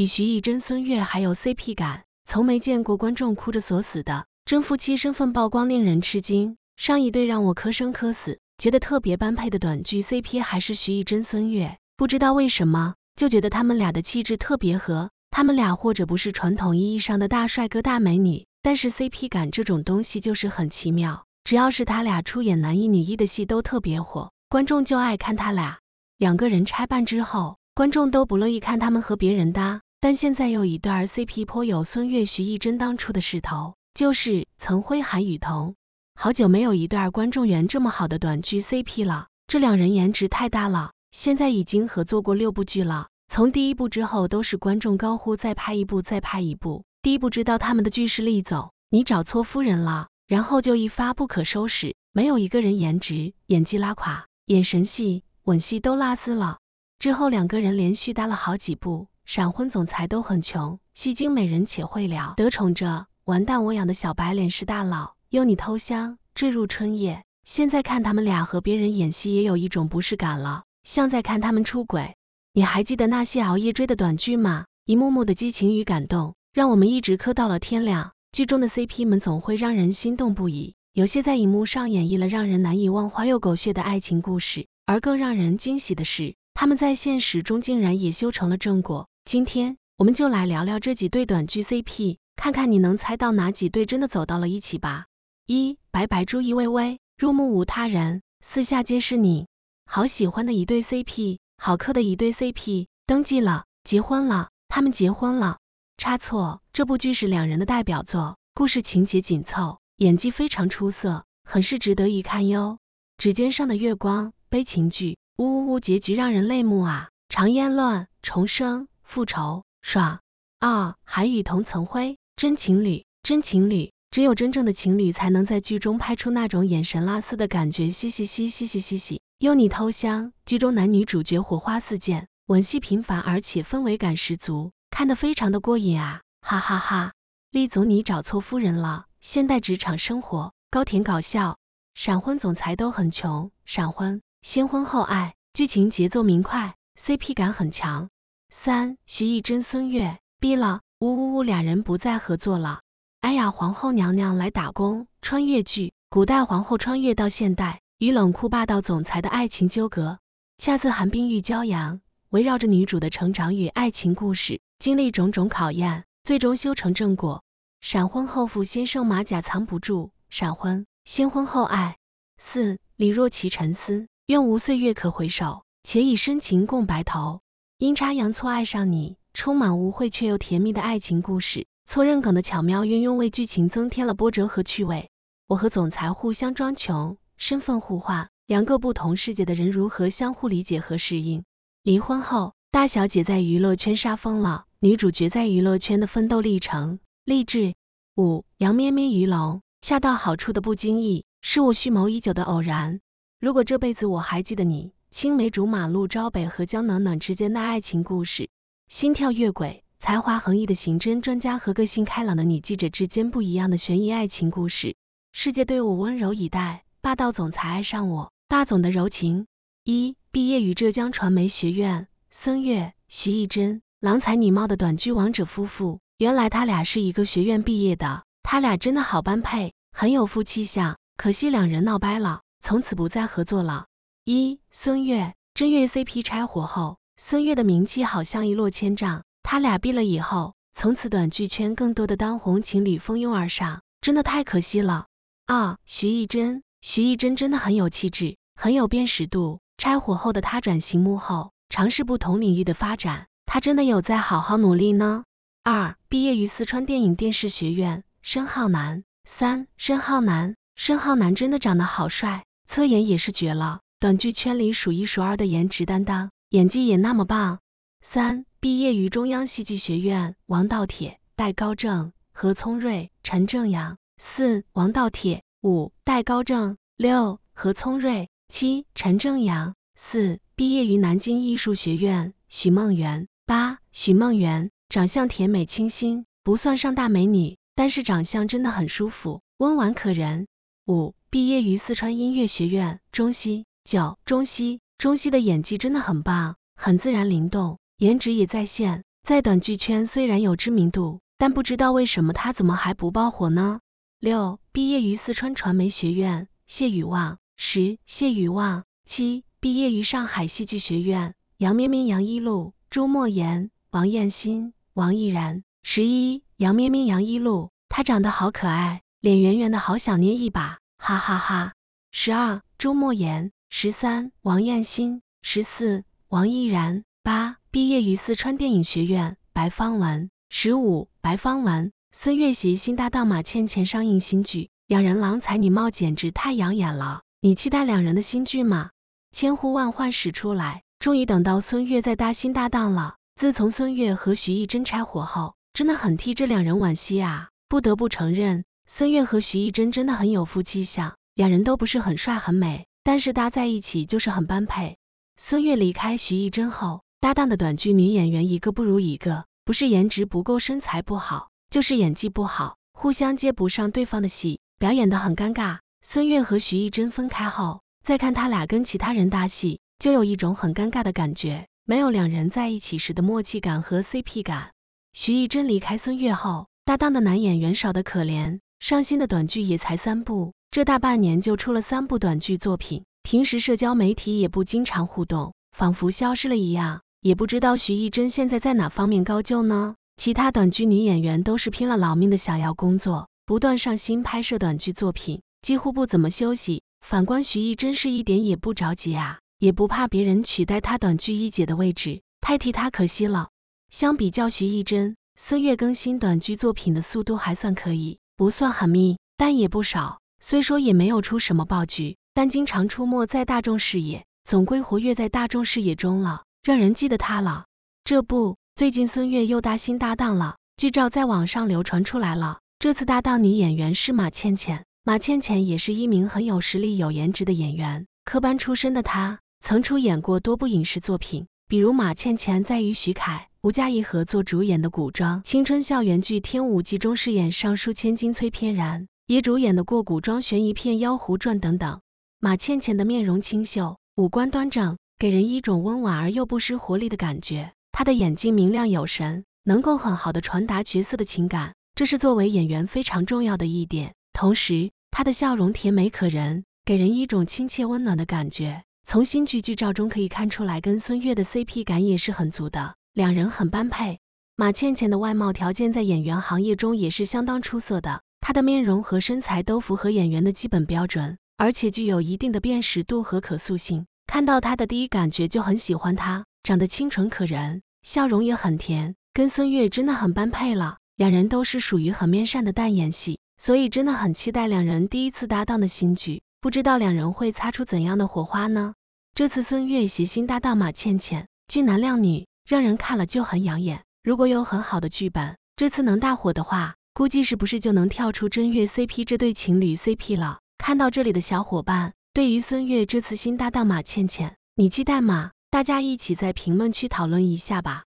比徐艺珍、孙越还有 CP 感，从没见过观众哭着锁死的真夫妻身份曝光令人吃惊。上一对让我磕生磕死，觉得特别般配的短剧 CP 还是徐艺珍、孙越，不知道为什么就觉得他们俩的气质特别合。他们俩或者不是传统意义上的大帅哥大美女，但是 CP 感这种东西就是很奇妙，只要是他俩出演男一女一的戏都特别火，观众就爱看他俩。两个人拆办之后，观众都不乐意看他们和别人搭。但现在又一对儿 CP 颇有孙悦徐艺珍当初的势头，就是曾辉韩雨桐。好久没有一对儿观众缘这么好的短剧 CP 了。这两人颜值太大了，现在已经合作过六部剧了。从第一部之后，都是观众高呼再拍一部，再拍一部。第一部知道他们的剧势力走，你找错夫人了。然后就一发不可收拾，没有一个人颜值、演技拉垮，眼神戏、吻戏都拉丝了。之后两个人连续搭了好几部。闪婚总裁都很穷，戏精美人且会撩，得宠着完蛋。我养的小白脸是大佬，用你偷香坠入春夜。现在看他们俩和别人演戏，也有一种不适感了，像在看他们出轨。你还记得那些熬夜追的短剧吗？一幕幕的激情与感动，让我们一直磕到了天亮。剧中的 CP 们总会让人心动不已，有些在荧幕上演绎了让人难以忘怀又狗血的爱情故事，而更让人惊喜的是，他们在现实中竟然也修成了正果。今天我们就来聊聊这几对短剧 CP，看看你能猜到哪几对真的走到了一起吧。一白白朱一微微，入目无他人，四下皆是你，好喜欢的一对 CP，好磕的一对 CP，登记了，结婚了，他们结婚了。差错，这部剧是两人的代表作，故事情节紧凑，演技非常出色，很是值得一看哟。指尖上的月光，悲情剧，呜呜呜，结局让人泪目啊。长烟乱，重生。复仇爽啊！韩雨桐、曾辉真情侣，真情侣，只有真正的情侣才能在剧中拍出那种眼神拉丝的感觉。嘻嘻嘻，嘻嘻嘻，嘻，幽你偷香，剧中男女主角火花四溅，吻戏频繁，而且氛围感十足，看得非常的过瘾啊！哈哈哈，立总你找错夫人了。现代职场生活高甜搞笑，闪婚总裁都很穷，闪婚先婚后爱，剧情节奏明快，CP 感很强。三徐一珍、孙悦逼了，呜呜呜，俩人不再合作了。哎呀，皇后娘娘来打工，穿越剧，古代皇后穿越到现代，与冷酷霸道总裁的爱情纠葛，恰似寒冰遇骄阳，围绕着女主的成长与爱情故事，经历种种考验，最终修成正果。闪婚后赴先生马甲藏不住，闪婚，先婚后爱。四李若琪沉思，愿无岁月可回首，且以深情共白头。阴差阳错爱上你，充满污秽却又甜蜜的爱情故事。错认梗的巧妙运用，为剧情增添了波折和趣味。我和总裁互相装穷，身份互换，两个不同世界的人如何相互理解和适应？离婚后，大小姐在娱乐圈杀疯了。女主角在娱乐圈的奋斗历程，励志。五杨咩咩鱼龙，恰到好处的不经意，是我蓄谋已久的偶然。如果这辈子我还记得你。青梅竹马陆昭北和江暖暖之间的爱情故事，心跳越轨，才华横溢的刑侦专家和个性开朗的女记者之间不一样的悬疑爱情故事。世界对我温柔以待，霸道总裁爱上我，霸总的柔情。一毕业于浙江传媒学院，孙越、徐艺珍，郎才女貌的短剧王者夫妇。原来他俩是一个学院毕业的，他俩真的好般配，很有夫妻相。可惜两人闹掰了，从此不再合作了。一孙越真悦 CP 拆火后，孙越的名气好像一落千丈。他俩毕了以后，从此短剧圈更多的当红情侣蜂拥而上，真的太可惜了。二徐艺珍，徐艺珍真的很有气质，很有辨识度。拆火后的他转型幕后，尝试不同领域的发展，他真的有在好好努力呢。二毕业于四川电影电视学院，申浩南。三申浩南，申浩南真的长得好帅，侧颜也是绝了。短剧圈里数一数二的颜值担当，演技也那么棒。三毕业于中央戏剧学院，王道铁、戴高正、何聪瑞、陈正阳。四王道铁，五戴高正，六何聪睿，七陈正阳。四毕业于南京艺术学院，许梦圆。八许梦圆长相甜美清新，不算上大美女，但是长相真的很舒服，温婉可人。五毕业于四川音乐学院，中西。九中西中西的演技真的很棒，很自然灵动，颜值也在线。在短剧圈虽然有知名度，但不知道为什么他怎么还不爆火呢？六毕业于四川传媒学院谢雨望。十谢雨望。七毕业于上海戏剧学院杨咩咩、杨一路、朱莫言、王彦鑫、王毅然。十一杨咩咩、杨一路，他长得好可爱，脸圆圆的好想捏一把，哈哈哈。十二朱莫言。十三王彦鑫，十四王毅然，八毕业于四川电影学院，白方文。十五白方文。孙悦携新搭档马倩倩上映新剧《两人郎才女貌》简直太养眼了，你期待两人的新剧吗？千呼万唤始出来，终于等到孙越再搭新搭档了。自从孙越和徐艺珍拆伙后，真的很替这两人惋惜啊！不得不承认，孙越和徐艺珍真的很有夫妻相，两人都不是很帅很美。但是搭在一起就是很般配。孙越离开徐艺珍后，搭档的短剧女演员一个不如一个，不是颜值不够、身材不好，就是演技不好，互相接不上对方的戏，表演的很尴尬。孙越和徐艺珍分开后，再看他俩跟其他人搭戏，就有一种很尴尬的感觉，没有两人在一起时的默契感和 CP 感。徐艺珍离开孙越后，搭档的男演员少的可怜，上新的短剧也才三部。这大半年就出了三部短剧作品，平时社交媒体也不经常互动，仿佛消失了一样。也不知道徐艺珍现在在哪方面高就呢？其他短剧女演员都是拼了老命的想要工作，不断上新拍摄短剧作品，几乎不怎么休息。反观徐艺真是一点也不着急啊，也不怕别人取代她短剧一姐的位置，太替她可惜了。相比较徐艺珍，孙悦更新短剧作品的速度还算可以，不算很密，但也不少。虽说也没有出什么爆剧，但经常出没在大众视野，总归活跃在大众视野中了，让人记得他了。这不，最近孙悦又搭新搭档了，剧照在网上流传出来了。这次搭档女演员是马倩倩，马倩倩也是一名很有实力、有颜值的演员。科班出身的她，曾出演过多部影视作品，比如马倩倩在与许凯、吴佳怡合作主演的古装青春校园剧《天舞集中饰演尚书千金崔翩然。也主演的过古装悬疑片《妖狐传》等等。马倩倩的面容清秀，五官端正，给人一种温婉而又不失活力的感觉。她的眼睛明亮有神，能够很好的传达角色的情感，这是作为演员非常重要的一点。同时，她的笑容甜美可人，给人一种亲切温暖的感觉。从新剧剧照中可以看出来，跟孙越的 CP 感也是很足的，两人很般配。马倩倩的外貌条件在演员行业中也是相当出色的。她的面容和身材都符合演员的基本标准，而且具有一定的辨识度和可塑性。看到她的第一感觉就很喜欢她，长得清纯可人，笑容也很甜，跟孙悦真的很般配了。两人都是属于很面善的淡颜系，所以真的很期待两人第一次搭档的新剧，不知道两人会擦出怎样的火花呢？这次孙悦携新搭档马倩倩，俊男靓女，让人看了就很养眼。如果有很好的剧本，这次能大火的话。估计是不是就能跳出真月 CP 这对情侣 CP 了？看到这里的小伙伴，对于孙悦这次新搭档马倩倩，你期待吗？大家一起在评论区讨论一下吧。